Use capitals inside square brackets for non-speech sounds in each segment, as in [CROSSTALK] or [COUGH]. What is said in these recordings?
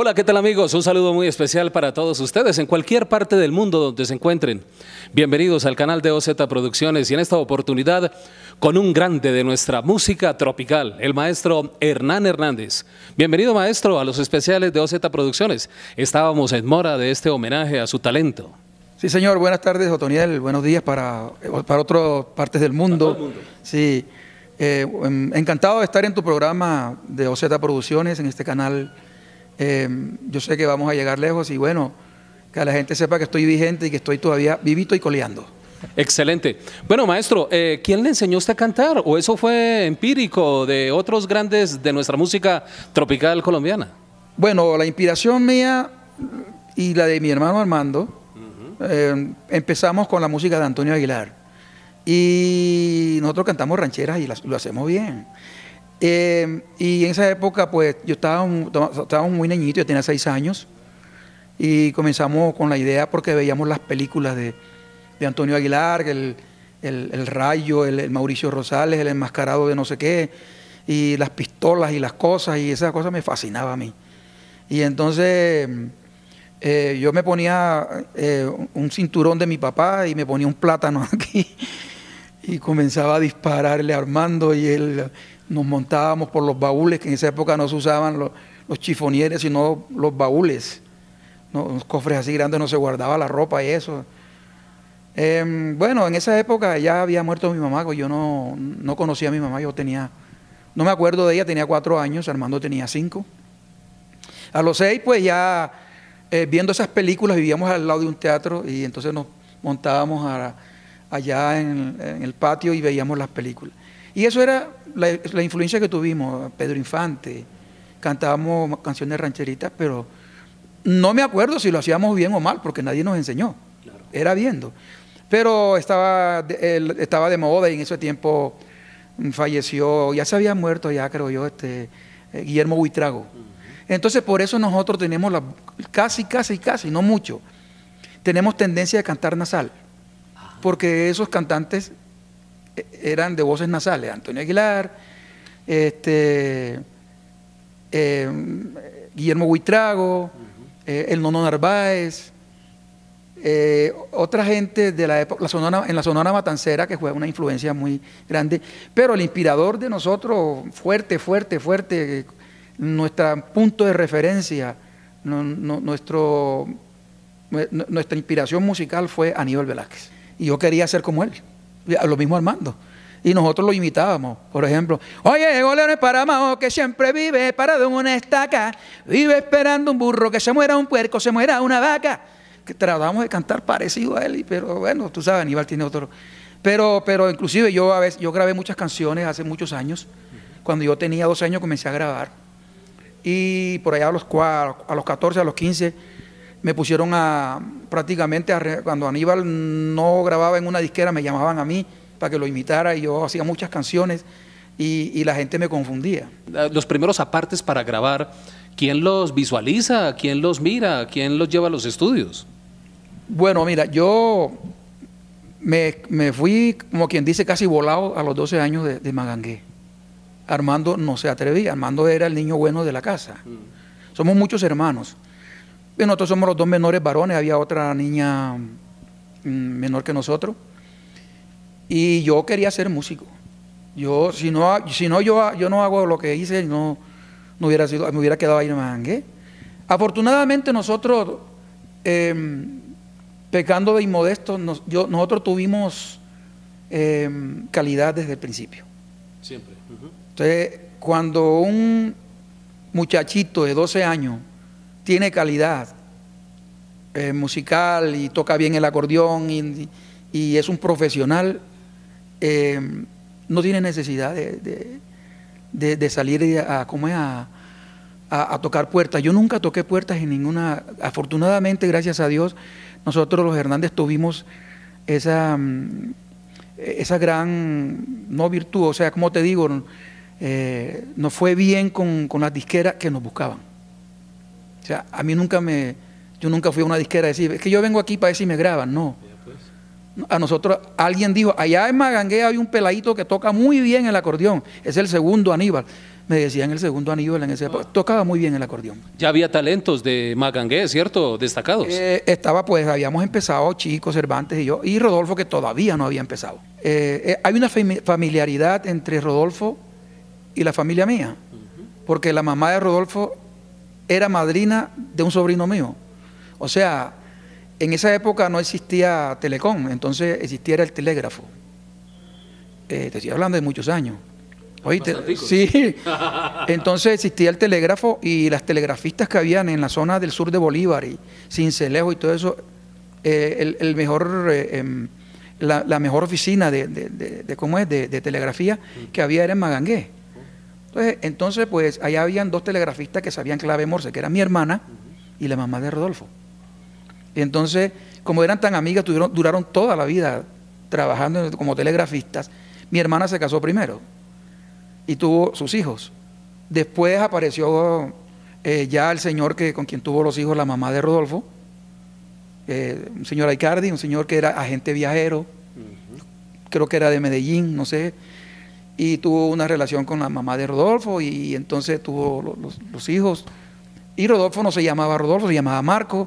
Hola, ¿qué tal amigos? Un saludo muy especial para todos ustedes en cualquier parte del mundo donde se encuentren. Bienvenidos al canal de OZ Producciones y en esta oportunidad con un grande de nuestra música tropical, el maestro Hernán Hernández. Bienvenido maestro a los especiales de OZ Producciones. Estábamos en mora de este homenaje a su talento. Sí señor, buenas tardes Otoniel, buenos días para, para otras partes del mundo. Sí, eh, em, encantado de estar en tu programa de OZ Producciones, en este canal Em, yo sé que vamos a llegar lejos y bueno, que la gente sepa que estoy vigente y que estoy todavía vivito y coleando. Excelente. Bueno, maestro, eh, ¿quién le enseñó usted a cantar? ¿O eso fue empírico de otros grandes de nuestra música tropical colombiana? Bueno, la inspiración mía y la de mi hermano Armando, eh, empezamos con la música de Antonio Aguilar. Y nosotros cantamos rancheras y lo hacemos bien. Em, y en esa época, pues yo estaba, muy niñito, yo tenía seis años, y comenzamos con la idea porque veíamos las películas de, Antonio Aguilar, el, Rayo, el, Mauricio Rosales, el enmascarado de no sé qué, y las pistolas y las cosas, y esas cosas me fascinaba a mí. Y entonces eh, yo me ponía eh, un cinturón de mi papá y me ponía un plátano [LAUGHS] aquí, y comenzaba a dispararle Armando y él nos montábamos por los baúles, que en esa época no se usaban los, chifonieres, sino los baúles. No, cofres así grandes no se guardaba la ropa y eso. Em, bueno, en esa época ya había muerto mi mamá, pues yo no, no conocía a mi mamá, yo tenía, no me acuerdo de ella, tenía cuatro años, Armando tenía cinco. A los seis, pues ya eh, viendo esas películas, vivíamos al lado de un teatro y entonces nos montábamos allá en el patio y veíamos las películas. Y eso era la, influencia que tuvimos, Pedro Infante, cantábamos canciones rancheritas, pero no me acuerdo si lo hacíamos bien o mal, porque nadie nos enseñó, era viendo. Pero estaba, estaba de moda y en ese tiempo mm, falleció, ya se había muerto ya creo yo, este, eh, Guillermo Buitrago. Entonces por eso nosotros tenemos la, casi, casi, casi, no mucho, tenemos tendencia a cantar nasal, ah. porque esos cantantes eran de voces nasales, Antonio Aguilar, este, eh, Guillermo Buitrago, eh, el Nono Narváez, eh, otra gente de la época, en la Sonora Matancera, que fue una influencia muy grande, pero el inspirador de nosotros, fuerte, fuerte, fuerte, nuestro punto de referencia, nuestra inspiración musical fue Aníbal Velázquez. Y yo quería ser como él lo mismo Armando. Y nosotros lo imitábamos, por ejemplo. Oye, goleones es para Mao, que siempre vive parado en una estaca, vive esperando un burro, que se muera un puerco, se muera una vaca. Que tratamos de cantar parecido a él, pero bueno, tú sabes, Aníbal tiene otro. Pero, pero inclusive yo a veces, yo grabé muchas canciones hace muchos años. Cuando yo tenía dos años comencé a grabar. Y por allá a los, cuatro a los 14, a los 15 me pusieron a prácticamente, a, cuando Aníbal no grababa en una disquera, me llamaban a mí para que lo imitara y yo hacía muchas canciones y, la gente me confundía. Los primeros apartes para grabar, ¿quién los visualiza? ¿Quién los mira? ¿Quién los lleva a los estudios? Bueno, mira, yo me, fui, como quien dice, casi volado a los 12 años de, de, Magangué. Armando no se atrevía, Armando era el niño bueno de la casa. Mm. Somos muchos hermanos nosotros somos los dos menores varones, había otra niña mm, menor que nosotros. Y yo quería ser músico. Yo, si no, si no yo, yo no hago lo que hice, no, hubiera sido, me hubiera quedado ahí en Mangué. Afortunadamente nosotros, em, pecando de inmodesto, nosotros tuvimos em, calidad desde el principio. Siempre. Entonces, cuando un muchachito de 12 años tiene calidad eh, musical y toca bien el acordeón y, es un profesional, eh, no tiene necesidad de, salir a, ¿cómo A, tocar puertas. Yo nunca toqué puertas en ninguna. Afortunadamente, gracias a Dios, nosotros los Hernández tuvimos esa, mm, esa gran, no virtud, o sea, como te digo, eh, nos fue bien con las disqueras que nos buscaban sea, a mí nunca me, yo nunca fui a una disquera a decir, es que yo vengo aquí para ver si me graban, no. Pues. A nosotros alguien dijo, allá en Magangué hay un peladito que toca muy bien el acordeón, es el segundo Aníbal. Me decían el segundo Aníbal en ese ah. tocaba muy bien el acordeón. Ya había talentos de Magangué, ¿cierto? Destacados. Eh, estaba pues, habíamos empezado Chico, Cervantes y yo, y Rodolfo que todavía no había empezado. Eh, eh, hay una familiaridad entre Rodolfo y la familia mía, porque la mamá de Rodolfo era madrina de un sobrino mío. O sea, en esa época no existía telecom, entonces existía el telégrafo. Eh, te estoy hablando de muchos años. ¿Oíste? Sí. Entonces existía el telégrafo y las telegrafistas que habían en la zona del sur de Bolívar y Cincelejo y todo eso, eh, el, mejor, eh, em, la, mejor oficina de, de, de cómo es, de, telegrafía mm. que había era en Magangué. Pues, entonces, pues allá habían dos telegrafistas que sabían clave morse, que era mi hermana y la mamá de Rodolfo. entonces, como eran tan amigas, duraron toda la vida trabajando como telegrafistas. Mi hermana se casó primero y tuvo sus hijos. Después apareció eh, ya el señor que, con quien tuvo los hijos la mamá de Rodolfo, eh, un señor Aicardi, un señor que era agente viajero, creo que era de Medellín, no sé, y tuvo una relación con la mamá de Rodolfo y entonces tuvo los, hijos. Y Rodolfo no se llamaba Rodolfo, se llamaba Marco.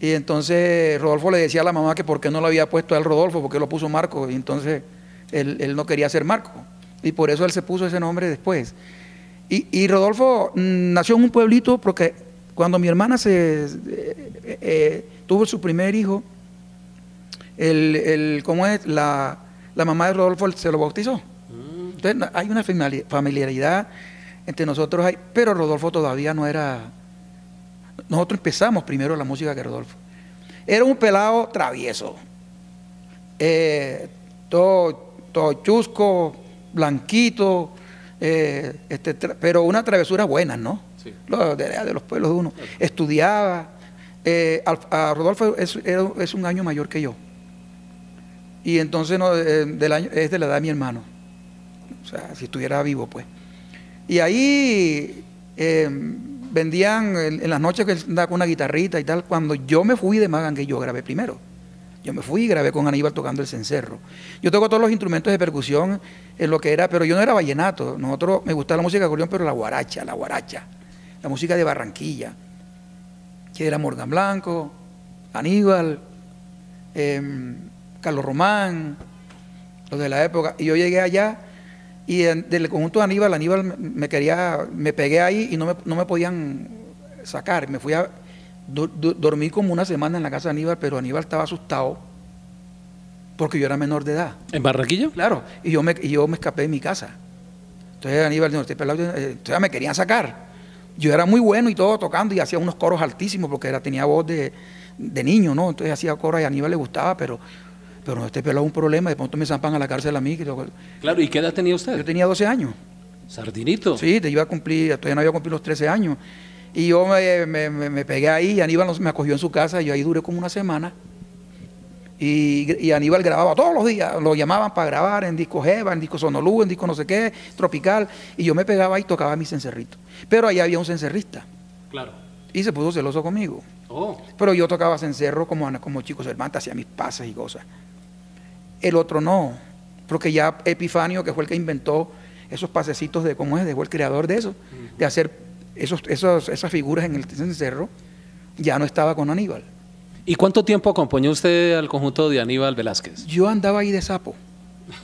Y entonces Rodolfo le decía a la mamá que por qué no lo había puesto al Rodolfo, porque lo puso Marco. Y entonces él, no quería ser Marco. Y por eso él se puso ese nombre después. Y, Rodolfo mm, nació en un pueblito porque cuando mi hermana se, eh, eh, eh, tuvo su primer hijo, el, el ¿cómo es? La, la mamá de Rodolfo se lo bautizó. Entonces hay una familiaridad entre nosotros, pero Rodolfo todavía no era... Nosotros empezamos primero la música que Rodolfo. Era un pelado travieso, eh, todo, chusco, blanquito, eh, este, pero una travesura buena, ¿no? de, los pueblos de uno. Estudiaba. Eh, a, Rodolfo es, un año mayor que yo. Y entonces es de la edad de mi hermano o sea, si estuviera vivo, pues. Y ahí eh, vendían en las noches que andaba con una guitarrita y tal. Cuando yo me fui de Magan, que yo grabé primero. Yo me fui y grabé con Aníbal tocando el cencerro. Yo toco todos los instrumentos de percusión en eh, lo que era, pero yo no era vallenato. Nosotros me gustaba la música de pero la guaracha, la guaracha. La música de Barranquilla. Que era Morgan Blanco, Aníbal, eh, Carlos Román, los de la época. Y yo llegué allá y del conjunto de Aníbal, Aníbal me quería, me pegué ahí y no me, podían sacar. Me fui a dormir como una semana en la casa de Aníbal, pero Aníbal estaba asustado porque yo era menor de edad. ¿En Barranquilla? Claro, y yo me, yo me escapé de mi casa. Entonces Aníbal entonces este eh, me querían sacar. Yo era muy bueno y todo tocando y hacía unos coros altísimos porque era, tenía voz de, de niño, ¿no? Entonces hacía coros y a Aníbal le gustaba, pero pero no esté pelado un problema, de pronto me zampan a la cárcel a mí. Claro, ¿y qué edad tenía usted? Yo tenía 12 años. ¿Sardinito? Sí, te iba a cumplir, todavía no había cumplido los 13 años. Y yo me, pegué ahí, Aníbal me acogió en su casa, y yo ahí duré como una semana. Y, Aníbal grababa todos los días, lo llamaban para grabar en disco Jeva, en disco Sonolú, en disco no sé qué, Tropical, y yo me pegaba y tocaba mi cencerrito. Pero ahí había un cencerrista. Claro. Y se puso celoso conmigo. Oh. Pero yo tocaba cencerro como, como chicos hermanos, hacía mis pases y cosas el otro no. Porque ya Epifanio, que fue el que inventó esos pasecitos de cómo es, de fue el creador de eso, de hacer esos, esas figuras en el cerro ya no estaba con Aníbal. ¿Y cuánto tiempo acompañó usted al conjunto de Aníbal Velázquez? Yo andaba ahí de sapo.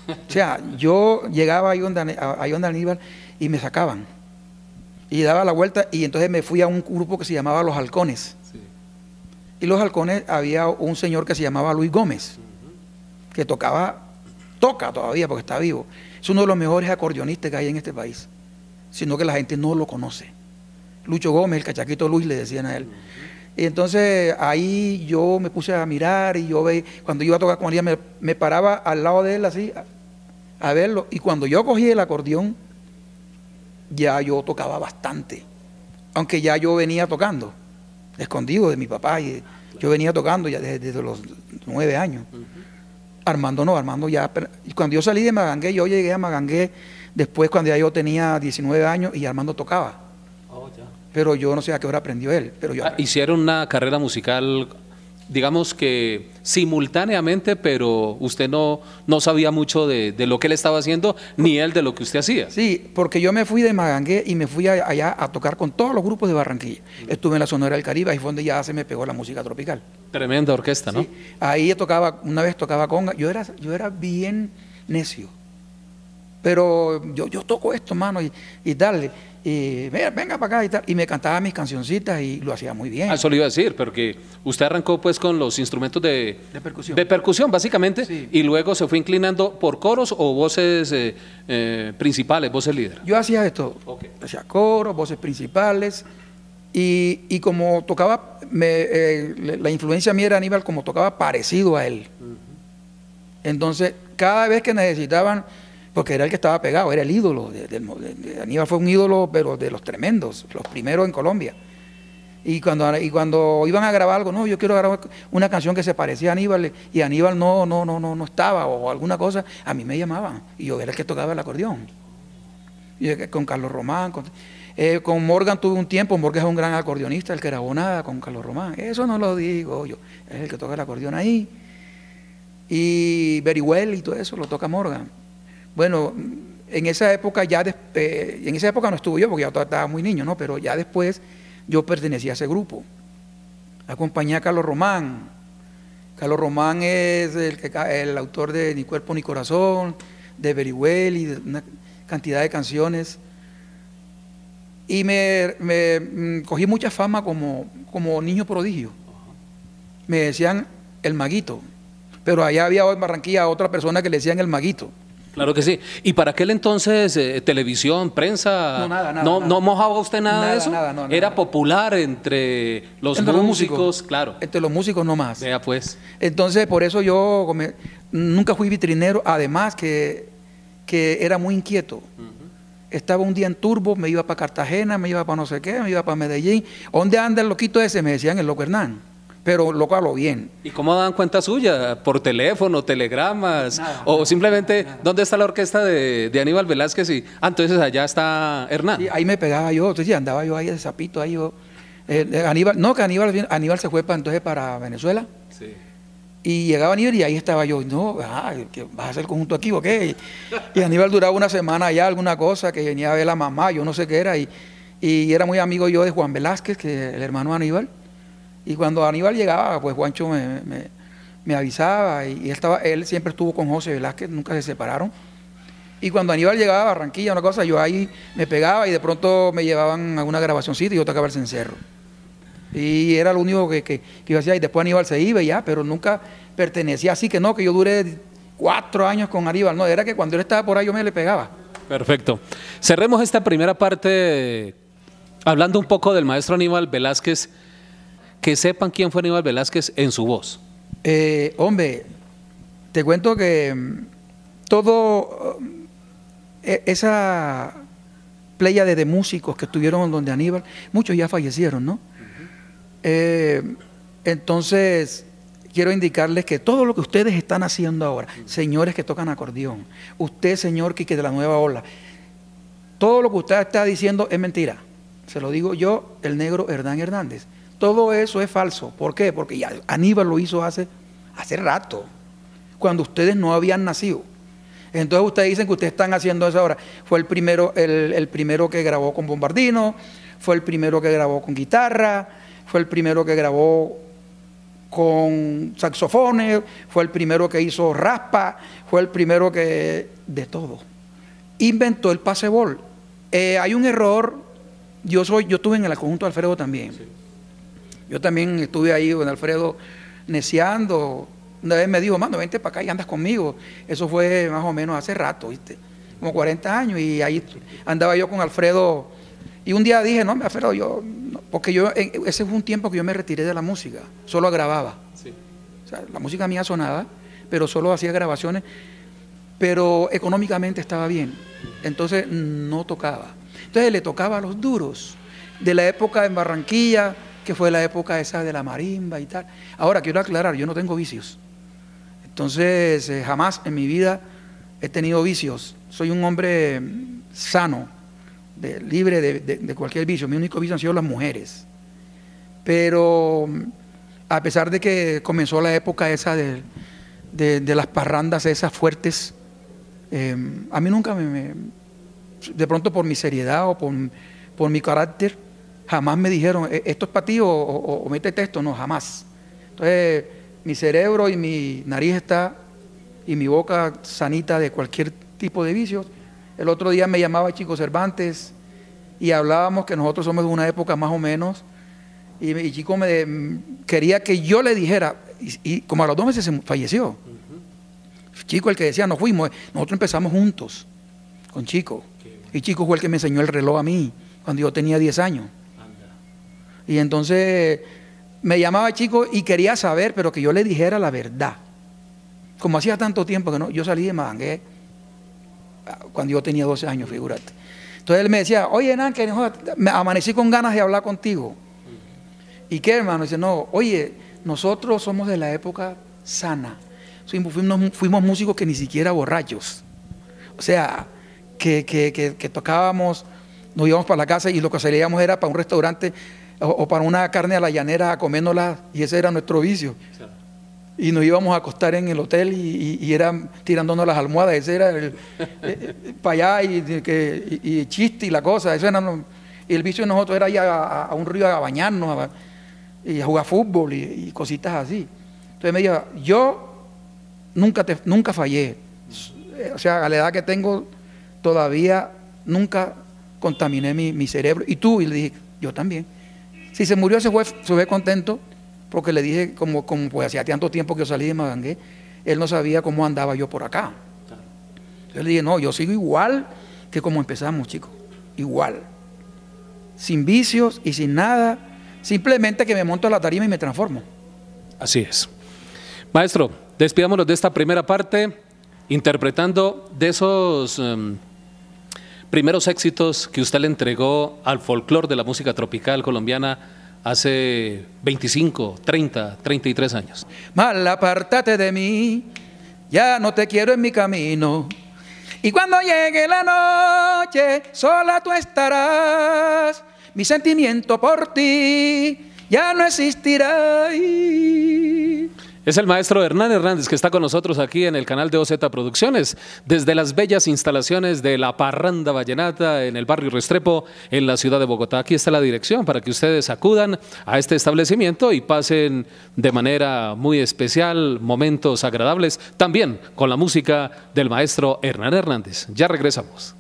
O sea, yo llegaba ahí donde, Aníbal y me sacaban. Y daba la vuelta y entonces me fui a un grupo que se llamaba Los Halcones. Y Los Halcones había un señor que se llamaba Luis Gómez que tocaba, toca todavía porque está vivo. Es uno de los mejores acordeonistas que hay en este país, sino que la gente no lo conoce. Lucho Gómez, el cachaquito Luis, le decían a él. Y entonces ahí yo me puse a mirar y yo ve, cuando iba a tocar con él, me, paraba al lado de él así a, verlo. Y cuando yo cogí el acordeón, ya yo tocaba bastante, aunque ya yo venía tocando, escondido de mi papá. Y, yo venía tocando ya desde, los nueve años. Armando no, Armando ya. Cuando yo salí de Magangué, yo llegué a Magangué después cuando ya yo tenía 19 años y Armando tocaba. Oh, pero yo no sé a qué hora aprendió él. Pero yo ah, ¿Hicieron una carrera musical digamos que simultáneamente, pero usted no, no sabía mucho de, lo que él estaba haciendo, ni él de lo que usted hacía. Sí, porque yo me fui de Magangué y me fui allá a tocar con todos los grupos de Barranquilla. Estuve en la Sonora del Caribe, ahí fue donde ya se me pegó la música tropical. Tremenda orquesta, ¿no? Sí. Ahí tocaba, una vez tocaba conga, yo era, yo era bien necio. Pero yo, yo toco esto, mano, y, y dale y venga, venga para acá y tal. Y me cantaba mis cancioncitas y lo hacía muy bien. Ah, eso lo iba a decir, porque usted arrancó pues con los instrumentos de, de percusión. básicamente, y luego se fue inclinando por coros o voces eh, eh, principales, voces líderes. Yo hacía esto, hacía coros, voces principales, y, como tocaba, eh, la influencia mía era Aníbal, como tocaba parecido a él. Entonces, cada vez que necesitaban porque era el que estaba pegado, era el ídolo. De, Aníbal fue un ídolo, pero de los tremendos, los primeros en Colombia. Y cuando, y cuando iban a grabar algo, no, yo quiero grabar una canción que se parecía a Aníbal y Aníbal no, no, no, no, no estaba o alguna cosa, a mí me llamaban y yo era el que tocaba el acordeón. Eh, con Carlos Román, eh, con, Morgan tuve un tiempo, Morgan es un gran acordeonista, el que grabó nada con Carlos Román, eso no lo digo yo, es el que toca el acordeón ahí. Y Very Well y todo eso lo toca Morgan. Bueno, en esa época ya, eh, en esa época no estuve yo porque ya estaba muy niño, ¿no? Pero ya después yo pertenecía a ese grupo. Acompañé a Carlos Román. Carlos Román es el, autor de Ni Cuerpo Ni Corazón, de Well y de una cantidad de canciones. Y me, mm, cogí mucha fama como, como niño prodigio. Me decían el maguito, pero allá había en Barranquilla otra persona que le decían el maguito. Claro que sí. ¿Y para aquel entonces eh, televisión, prensa? No, ¿No, moja mojaba usted nada, de eso? Nada, no, Era popular entre los músicos, claro. Entre los músicos nomás. Vea pues. Entonces, por eso yo nunca fui vitrinero, además que, que era muy inquieto. Estaba un día en Turbo, me iba para Cartagena, me iba para no sé qué, me iba para Medellín. ¿Dónde anda el loquito ese? Me decían el loco Hernán pero loco a lo bien. ¿Y cómo dan cuenta suya? ¿Por teléfono, telegramas? ¿O simplemente dónde está la orquesta de, Aníbal Velázquez? Y, ah, entonces allá está Hernán. ahí me pegaba yo, entonces andaba yo ahí de zapito, ahí yo. Eh, Aníbal, no, que Aníbal, Aníbal se fue para, entonces para Venezuela. Sí. Y llegaba Aníbal y ahí estaba yo, no, ah, ¿vas a hacer el conjunto aquí o Y, Aníbal duraba una semana allá, alguna cosa, que venía a ver la mamá, yo no sé qué era, y, y era muy amigo yo de Juan Velázquez, que el hermano Aníbal. Y cuando Aníbal llegaba, pues Juancho me, avisaba y, él, estaba, él siempre estuvo con José Velázquez, nunca se separaron. Y cuando Aníbal llegaba a Barranquilla, una cosa, yo ahí me pegaba y de pronto me llevaban a una grabacioncita y yo tocaba el cencerro. Y era lo único que, que, que yo hacía. Y después Aníbal se iba y ya, pero nunca pertenecía. Así que no, que yo duré cuatro años con Aníbal. No, era que cuando él estaba por ahí yo me le pegaba. Perfecto. Cerremos esta primera parte eh, hablando un poco del maestro Aníbal Velázquez que sepan quién fue Aníbal Velázquez en su voz? Eh, hombre, te cuento que mm, todo eh, esa playa de músicos que estuvieron donde Aníbal, muchos ya fallecieron, ¿no? Eh, entonces, quiero indicarles que todo lo que ustedes están haciendo ahora, señores que tocan acordeón, usted, señor Quique de la Nueva Ola, todo lo que usted está diciendo es mentira. Se lo digo yo, el negro Hernán Hernández. Todo eso es falso. ¿Por qué? Porque Aníbal lo hizo hace, hace rato, cuando ustedes no habían nacido. Entonces ustedes dicen que ustedes están haciendo eso ahora. Fue el primero, el, primero que grabó con bombardino, fue el primero que grabó con guitarra, fue el primero que grabó con saxofones, fue el primero que hizo raspa, fue el primero que... de todo. Inventó el pasebol. Eh, hay un error, yo, soy, yo estuve en el conjunto de Alfredo también. Yo también estuve ahí, con Alfredo, neceando, Una vez me dijo, mano, vente para acá y andas conmigo. Eso fue más o menos hace rato, ¿viste? Como 40 años. Y ahí andaba yo con Alfredo. Y un día dije, no, Alfredo, yo. porque yo, eh, ese fue un tiempo que yo me retiré de la música. Solo grababa. Sí. O sea, la música mía sonaba, pero solo hacía grabaciones. Pero económicamente estaba bien. Entonces no tocaba. Entonces le tocaba a los duros. De la época en Barranquilla, que fue la época esa de la marimba y tal. Ahora, quiero aclarar, yo no tengo vicios. Entonces, eh, jamás en mi vida he tenido vicios. Soy un hombre mm, sano, libre de, cualquier vicio. Mi único vicio han sido las mujeres. Pero mm, a pesar de que comenzó la época esa de, las parrandas esas fuertes, em, a mí nunca me, de pronto por mi seriedad o por mi carácter, jamás me dijeron, e, esto es para ti o, mete texto no, jamás. Entonces, mi cerebro y mi nariz está y mi boca sanita de cualquier tipo de vicios. El otro día me llamaba Chico Cervantes y hablábamos que nosotros somos de una época más o menos. Y, Chico me mm, quería que yo le dijera, y, como a los dos meses se falleció. Chico, el que decía, nos fuimos, eh, nosotros empezamos juntos con Chico. Y Chico fue el que me enseñó el reloj a mí cuando yo tenía 10 años. Y entonces me llamaba chico y quería saber, pero que yo le dijera la verdad. Como hacía tanto tiempo que no, yo salí de mangué cuando yo tenía 12 años, figúrate. Entonces él me decía, oye, Nan, que me amanecí con ganas de hablar contigo. ¿Y qué, hermano? Dice, no, oye, nosotros somos de la época sana. Fuimos, músicos que ni siquiera borrachos. O sea, que, que tocábamos, nos íbamos para la casa y lo que salíamos era para un restaurante o, para una carne a la llanera a y ese era nuestro vicio. Y nos íbamos a acostar en el hotel y, y, eran tirándonos las almohadas, ese era el, eh, eh, para allá y, que, chiste y la cosa, eso y el vicio de nosotros era ir a, un río a bañarnos y a jugar fútbol y, cositas así. Entonces me dijo, yo nunca, te, nunca fallé, eh, o sea, a la edad que tengo todavía nunca contaminé mi, mi cerebro. Y tú, y le dije, yo también. Si se murió ese juez, se fue contento, porque le dije, como, como pues hacía tanto tiempo que yo salí de Magangué, él no sabía cómo andaba yo por acá. Entonces le dije, no, yo sigo igual que como empezamos, chicos, igual. Sin vicios y sin nada, simplemente que me monto a la tarima y me transformo. Así es. Maestro, despidámonos de esta primera parte interpretando de esos... Em, primeros éxitos que usted le entregó al folclore de la música tropical colombiana hace 25, 30, 33 años. Mal apartate de mí, ya no te quiero en mi camino. Y cuando llegue la noche, sola tú estarás. Mi sentimiento por ti ya no existirá. Es el maestro Hernán Hernández que está con nosotros aquí en el canal de OZ Producciones, desde las bellas instalaciones de la Parranda Vallenata en el barrio Restrepo, en la ciudad de Bogotá. Aquí está la dirección para que ustedes acudan a este establecimiento y pasen de manera muy especial momentos agradables, también con la música del maestro Hernán Hernández. Ya regresamos.